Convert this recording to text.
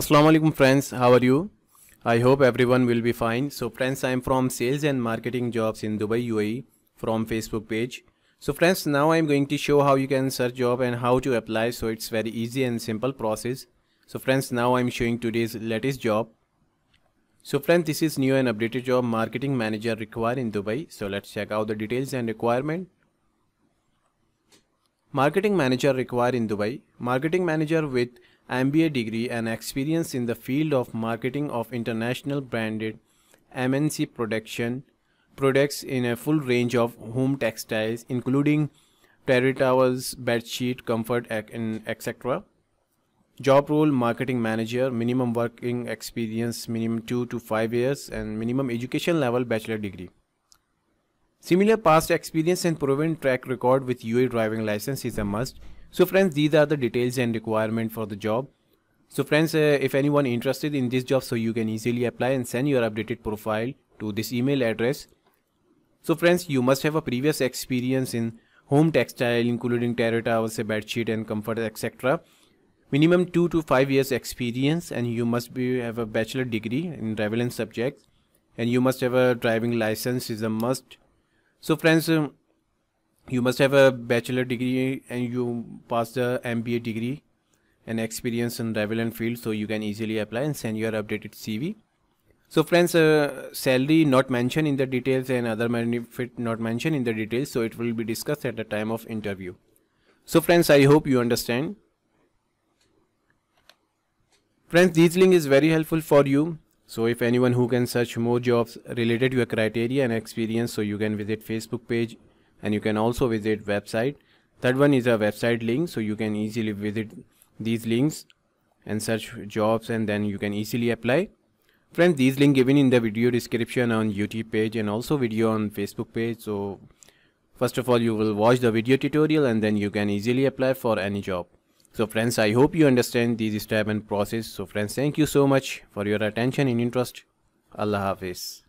Assalamu alaikum friends, how are you? I hope everyone will be fine. So friends, I am from Sales and Marketing Jobs in Dubai, UAE from Facebook page. So friends, now I am going to show how you can search job and how to apply. So it's very easy and simple process. So friends, now I am showing today's latest job. So friends, this is new and updated job marketing manager required in Dubai. So let's check out the details and requirement. Marketing manager required in Dubai. Marketing manager with MBA degree and experience in the field of marketing of international branded MNC production products in a full range of home textiles including terry towels, bed sheet, comfort and etc. Job role marketing manager, minimum working experience minimum 2 to 5 years and minimum education level bachelor degree. Similar past experience and proven track record with UA driving license is a must. So friends, these are the details and requirement for the job. So friends, uh, if anyone interested in this job, so you can easily apply and send your updated profile to this email address. So friends, you must have a previous experience in home textile including terra also bed sheet and comfort etc. Minimum 2 to 5 years experience and you must be have a bachelor degree in relevant subjects and you must have a driving license is a must. So friends, um, you must have a bachelor degree and you pass the MBA degree and experience in relevant field so you can easily apply and send your updated CV. So friends, uh, salary not mentioned in the details and other benefit not mentioned in the details so it will be discussed at the time of interview. So friends, I hope you understand. Friends, this link is very helpful for you. So if anyone who can search more jobs related to your criteria and experience so you can visit Facebook page and you can also visit website third one is a website link so you can easily visit these links and search jobs and then you can easily apply friends these link given in the video description on youtube page and also video on facebook page so first of all you will watch the video tutorial and then you can easily apply for any job so friends i hope you understand these step and process so friends thank you so much for your attention and interest allah hafiz